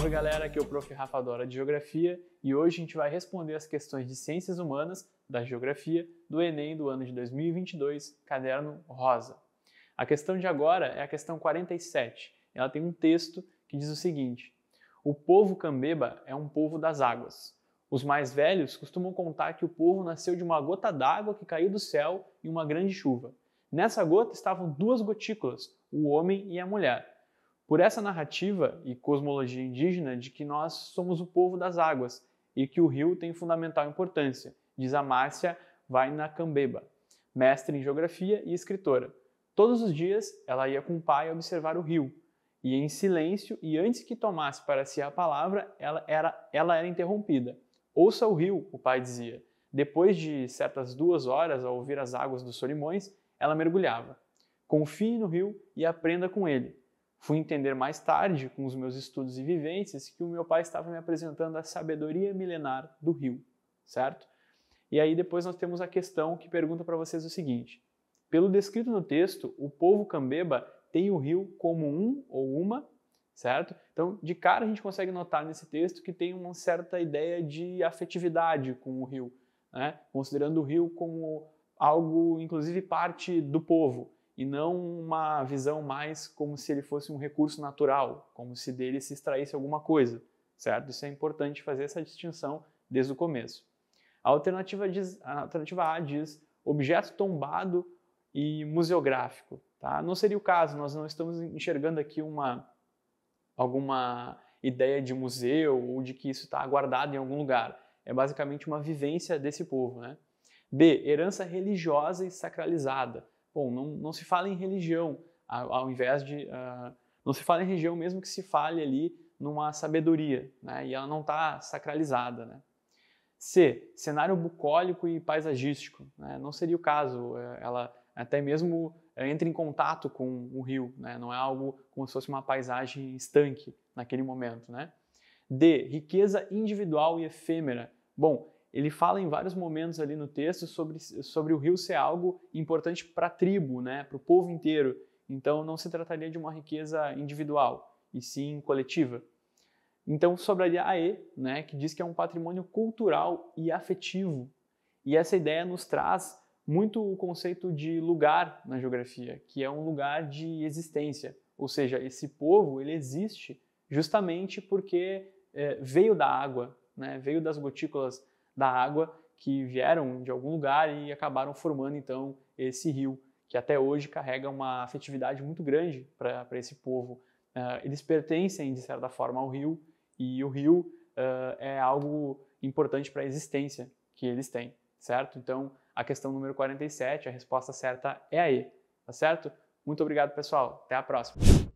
Salve galera, aqui é o Prof. Rafa Dora de Geografia e hoje a gente vai responder as questões de Ciências Humanas da Geografia do Enem do ano de 2022, caderno rosa. A questão de agora é a questão 47. Ela tem um texto que diz o seguinte: O povo cambeba é um povo das águas. Os mais velhos costumam contar que o povo nasceu de uma gota d'água que caiu do céu em uma grande chuva. Nessa gota estavam duas gotículas, o homem e a mulher por essa narrativa e cosmologia indígena de que nós somos o povo das águas e que o rio tem fundamental importância, diz Amácia Vainacambeba, mestre em geografia e escritora. Todos os dias ela ia com o pai observar o rio, e em silêncio, e antes que tomasse para si a palavra, ela era, ela era interrompida. Ouça o rio, o pai dizia. Depois de certas duas horas ao ouvir as águas dos Solimões, ela mergulhava. Confie no rio e aprenda com ele. Fui entender mais tarde, com os meus estudos e vivências, que o meu pai estava me apresentando a sabedoria milenar do rio, certo? E aí depois nós temos a questão que pergunta para vocês o seguinte: pelo descrito no texto, o povo cambeba tem o rio como um ou uma, certo? Então, de cara a gente consegue notar nesse texto que tem uma certa ideia de afetividade com o rio, né? Considerando o rio como algo, inclusive, parte do povo e não uma visão mais como se ele fosse um recurso natural, como se dele se extraísse alguma coisa, certo? Isso é importante fazer essa distinção desde o começo. A alternativa, diz, a alternativa A diz objeto tombado e museográfico. Tá? Não seria o caso, nós não estamos enxergando aqui uma, alguma ideia de museu ou de que isso está guardado em algum lugar. É basicamente uma vivência desse povo. Né? B. Herança religiosa e sacralizada. Bom, não, não se fala em religião, ao, ao invés de. Uh, não se fala em religião, mesmo que se fale ali numa sabedoria, né? e ela não está sacralizada. Né? C. Cenário bucólico e paisagístico. Né? Não seria o caso, é, ela até mesmo é, entra em contato com o rio, né? não é algo como se fosse uma paisagem estanque naquele momento. Né? D. Riqueza individual e efêmera. Bom, ele fala em vários momentos ali no texto sobre, sobre o rio ser algo importante para a tribo, né, para o povo inteiro. Então, não se trataria de uma riqueza individual, e sim coletiva. Então, sobraria a E, né, que diz que é um patrimônio cultural e afetivo. E essa ideia nos traz muito o conceito de lugar na geografia, que é um lugar de existência. Ou seja, esse povo ele existe justamente porque é, veio da água, né, veio das gotículas da água que vieram de algum lugar e acabaram formando então esse rio, que até hoje carrega uma afetividade muito grande para esse povo. Uh, eles pertencem, de certa forma, ao rio e o rio uh, é algo importante para a existência que eles têm, certo? Então, a questão número 47, a resposta certa é a E, tá certo? Muito obrigado, pessoal. Até a próxima.